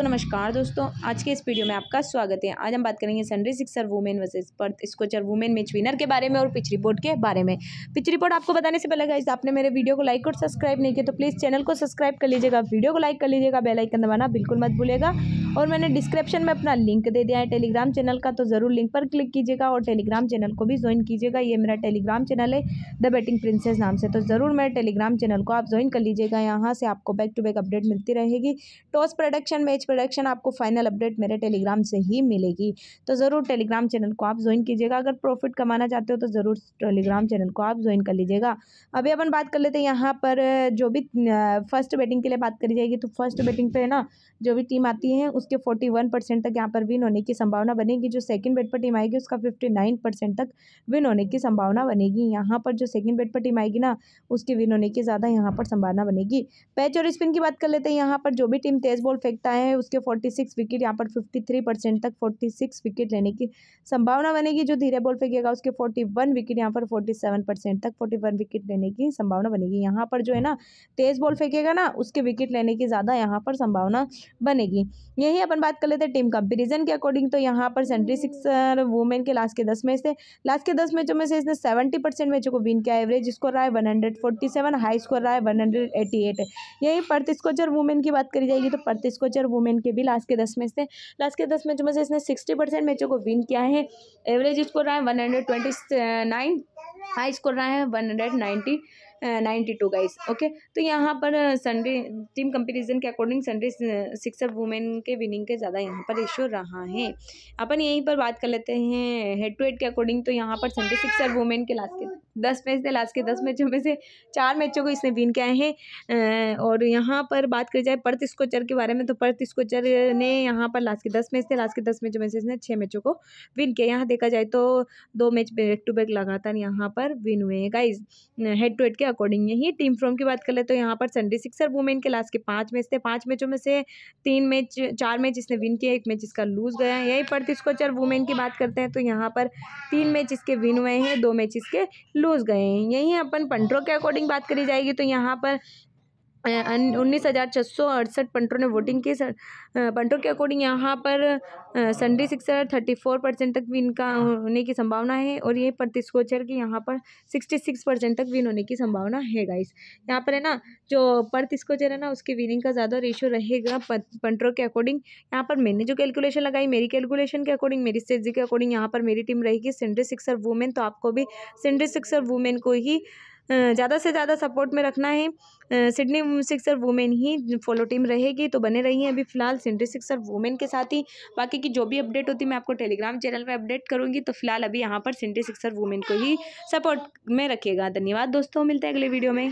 तो नमस्कार दोस्तों आज के इस वीडियो में आपका स्वागत है आज हम बात करेंगे सनरी Sixers women versus Perth Scorchers women match winner के बारे में और पिच रिपोर्ट के बारे में पिच रिपोर्ट आपको बताने से पहले गाइस आपने मेरे वीडियो को लाइक और सब्सक्राइब नहीं किया तो प्लीज़ चैनल को सब्सक्राइब कर लीजिएगा वीडियो को लाइक कर लीजिएगा बेलाइकन दबाना बिल्कुल मत भूलेगा और मैंने डिस्क्रिप्शन में अपना लिंक दे दिया है टेलीग्राम चैनल का तो ज़रूर लिंक पर क्लिक कीजिएगा और टेलीग्राम चैनल को भी ज्वाइन कीजिएगा ये मेरा टेलीग्राम चैनल है द बेटिंग प्रिंसेस नाम से तो ज़रूर मेरे टेलीग्राम चैनल को आप ज्वाइन कर लीजिएगा यहाँ से आपको बैक टू बैक अपडेट मिलती रहेगी टॉस प्रोडक्शन मैच प्रोडक्शन आपको फाइनल अपडेट मेरे टेलीग्राम से ही मिलेगी तो ज़रूर टेलीग्राम चैनल को आप ज्वाइन कीजिएगा अगर प्रॉफिट कमाना चाहते हो तो ज़रूर टेलीग्राम चैनल को आप ज्वाइन कर लीजिएगा अभी अपन बात कर लेते हैं यहाँ पर जो भी फर्स्ट बैटिंग के लिए बात करी जाएगी तो फर्स्ट बैटिंग पर ना जो भी टीम आती है उसके फोर्टी वन परसेंट तक यहाँ पर विन होने की संभावना बनेगी जो सेकंड बेट पर टीम आएगी उसका फिफ्टी नाइन परसेंट तक विन होने की संभावना बनेगी यहाँ पर जो सेकंड बेट पर टीम आएगी ना उसके विन होने की ज़्यादा यहाँ पर संभावना बनेगी पैच और स्पिन की बात कर लेते हैं यहाँ पर जो भी टीम तेज बॉल फेंकता है उसके 46 विकेट यहाँ पर 53 परसेंट तक 46 विकेट लेने की संभावना बनेगी जो धीरे बॉल फेंकेगा उसके 41 विकेट यहाँ पर 47 परसेंट तक 41 विकेट लेने की संभावना बनेगी यहाँ पर जो है ना तेज बॉल फेंकेगा ना उसके विकेट लेने की ज़्यादा यहाँ पर संभावना बनेगी यही अपन बात कर लेते हैं टीम कंपेरिजन के अकॉर्डिंग तो यहाँ पर सेंट्री सिक्स वुमेन के लास्ट के दस मैच थे लास्ट के दस मैचों में से इसने सेवेंटी परसेंट मैचों को विन किया एवरेज स्कोर रहा है one hundred forty seven high score रहा है वन हंड्रेड एटी एट यही प्रतिस्कोचर वुमेन की बात करी जाएगी तो प्रतिस्कोचर वुमेन वुमेन के भी लास्ट के दस मैच थे लास्ट के दस मैचों में से इसने सिक्सटी परसेंट मैचों को विन किया है एवरेज स्कोर रहा है one hundred twenty nine high score रहा है one hundred ninety ninety two guys okay तो यहाँ पर सनडे टीम कंपेरिजन के अकॉर्डिंग संडे सिक्सर वुमेन के विनिंग के ज़्यादा यहाँ पर रेशियो रहा है अपन यहीं पर बात कर लेते हैं हेड टू हेड के अकॉर्डिंग तो यहाँ पर सनडे सिक्सर वुमेन के लास्ट के दस मैच थे लास्ट के दस मैचों में से चार मैचों को इसने विन किया है और यहाँ पर बात करी जाए पर्थ स्कोचर के बारे में तो पर्थ स्कोचर ने यहाँ पर लास्ट के दस मैच थे लास्ट के दस मैचों में से इसने छः मैचों को विन किया यहाँ देखा जाए तो दो मैच बैक टू बैक लगातार यहाँ पर विन हुए हैं गाइज हेड टू हेड के अकॉर्डिंग यही टीम फ्रॉम की बात कर ले तो यहाँ पर सन्डी सिक्सर वुमेन के लास्ट के पाँच मैच थे पाँच मैचों में से तीन मैच चार मैच इसने विन किया एक मैच इसका लूज गया यही पर्थ स्कोचर वुमेन की बात करते हैं तो यहाँ पर तीन मैच इसके विन हुए हैं दो मैच इसके लूज़ गए हैं यहीं अपन पंटरों के अकॉर्डिंग बात करी जाएगी तो यहाँ पर उन्नीस हज़ार छः सौ अड़सठ पंटों ने वोटिंग की सर पंटों के अकॉर्डिंग यहाँ पर संडे सिक्सर थर्टी फोर परसेंट तक विन का होने की संभावना है और ये प्रतिस्कोचर की यहाँ पर सिक्सटी सिक्स परसेंट तक विन होने की संभावना है गाइस यहाँ पर है ना जो प्रतिस्कोचर है ना उसकी विनिंग का ज़्यादा रेशियो रहेगा पंटरों के अकॉर्डिंग यहाँ पर मैंने जो कैलकुलेशन लगाई मेरी कैलकुलेशन के अकॉर्डिंग मेरी स्टेजी के अकॉर्डिंग यहाँ पर मेरी टीम रहेगी सेंड्री सिक्सर वुमेन तो आपको भी सेंड्री सिक्सर वुमेन को ही ज़्यादा से ज़्यादा सपोर्ट में रखना है सिडनी सिक्सर वुमेन ही फॉलो टीम रहेगी तो बने रही हैं अभी फिलहाल सिडनी सिक्सर वुमेन के साथ ही बाकी की जो भी अपडेट होती मैं आपको टेलीग्राम चैनल पर अपडेट करूँगी तो फिलहाल अभी यहाँ पर सिडनी सिक्सर वुमेन को ही सपोर्ट में रखेगा धन्यवाद दोस्तों मिलते हैं अगले वीडियो में